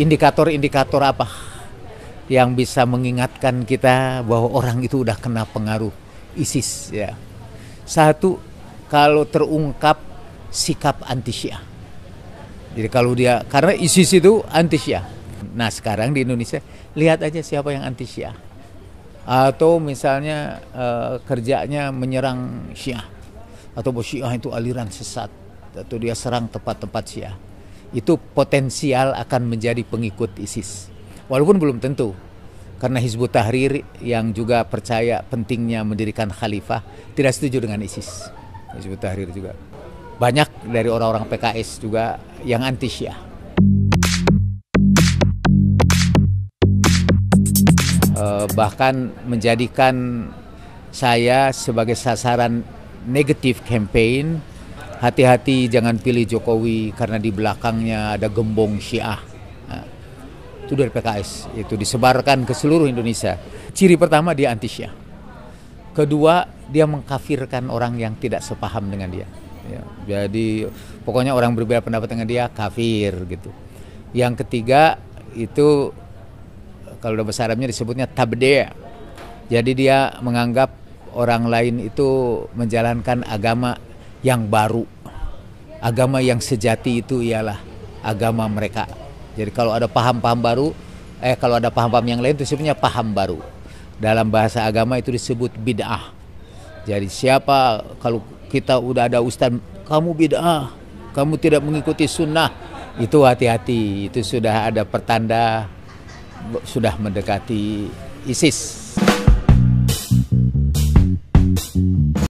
indikator-indikator apa yang bisa mengingatkan kita bahwa orang itu udah kena pengaruh ISIS ya. Satu kalau terungkap sikap anti Syiah. Jadi kalau dia karena ISIS itu anti Syiah. Nah, sekarang di Indonesia lihat aja siapa yang anti Syiah. Atau misalnya eh, kerjanya menyerang Syiah atau Syiah itu aliran sesat atau dia serang tempat-tempat Syiah itu potensial akan menjadi pengikut ISIS. Walaupun belum tentu, karena Hizbut Tahrir yang juga percaya pentingnya mendirikan khalifah tidak setuju dengan ISIS. Hizbut Tahrir juga. Banyak dari orang-orang PKS juga yang anti Syiah. Eh, bahkan menjadikan saya sebagai sasaran negatif campaign hati-hati jangan pilih Jokowi karena di belakangnya ada gembong Syiah. Nah, itu dari PKS, itu disebarkan ke seluruh Indonesia. Ciri pertama dia anti Syiah. Kedua, dia mengkafirkan orang yang tidak sepaham dengan dia. Ya, jadi pokoknya orang berbeda pendapat dengan dia kafir gitu. Yang ketiga itu kalau udah besar Arabnya disebutnya tabde. Jadi dia menganggap orang lain itu menjalankan agama yang baru. Agama yang sejati itu ialah agama mereka. Jadi kalau ada paham-paham baru, eh kalau ada paham-paham yang lain itu sebenarnya paham baru. Dalam bahasa agama itu disebut bid'ah. Jadi siapa kalau kita udah ada ustaz, kamu bid'ah, kamu tidak mengikuti sunnah, itu hati-hati, itu sudah ada pertanda sudah mendekati ISIS.